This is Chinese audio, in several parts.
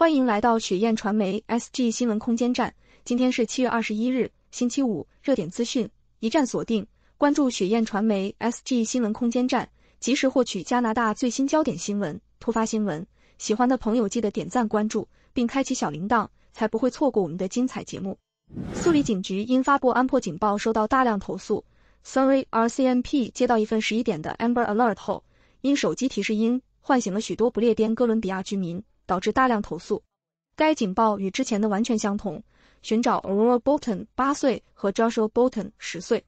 欢迎来到雪雁传媒 S G 新闻空间站。今天是七月二十一日，星期五。热点资讯一站锁定。关注雪雁传媒 S G 新闻空间站，及时获取加拿大最新焦点新闻、突发新闻。喜欢的朋友记得点赞、关注，并开启小铃铛，才不会错过我们的精彩节目。苏里警局因发布安珀警报收到大量投诉。Sorry RCMP，接到一份十一点的 Amber Alert 后，因手机提示音唤醒了许多不列颠哥伦比亚居民。导致大量投诉。该警报与之前的完全相同，寻找 Aurora Bolton 八岁和 Joshua Bolton 十岁。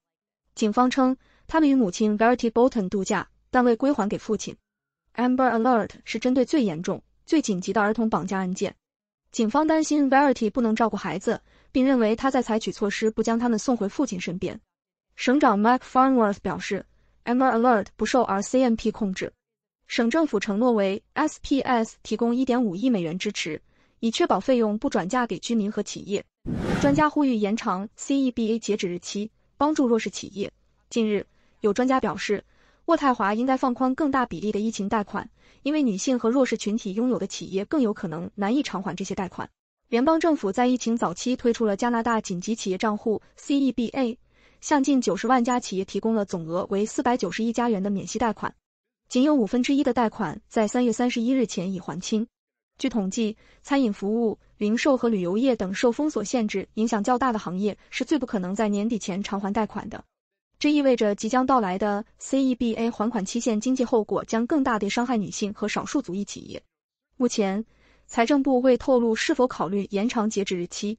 警方称，他们与母亲 Verity Bolton 度假，但未归还给父亲。Amber Alert 是针对最严重、最紧急的儿童绑架案件。警方担心 Verity 不能照顾孩子，并认为他在采取措施不将他们送回父亲身边。省长 Mike Farnworth 表示，Amber Alert 不受 RCMP 控制。省政府承诺为 SPS 提供1.5亿美元支持，以确保费用不转嫁给居民和企业。专家呼吁延长 C E B A 截止日期，帮助弱势企业。近日，有专家表示，渥太华应该放宽更大比例的疫情贷款，因为女性和弱势群体拥有的企业更有可能难以偿还这些贷款。联邦政府在疫情早期推出了加拿大紧急企业账户 （C E B A），向近90万家企业提供了总额为490亿加元的免息贷款。仅有五分之一的贷款在三月三十一日前已还清。据统计，餐饮服务、零售和旅游业等受封锁限制影响较大的行业，是最不可能在年底前偿还贷款的。这意味着即将到来的 C E B A 还款期限，经济后果将更大的伤害女性和少数族裔企业。目前，财政部未透露是否考虑延长截止日期。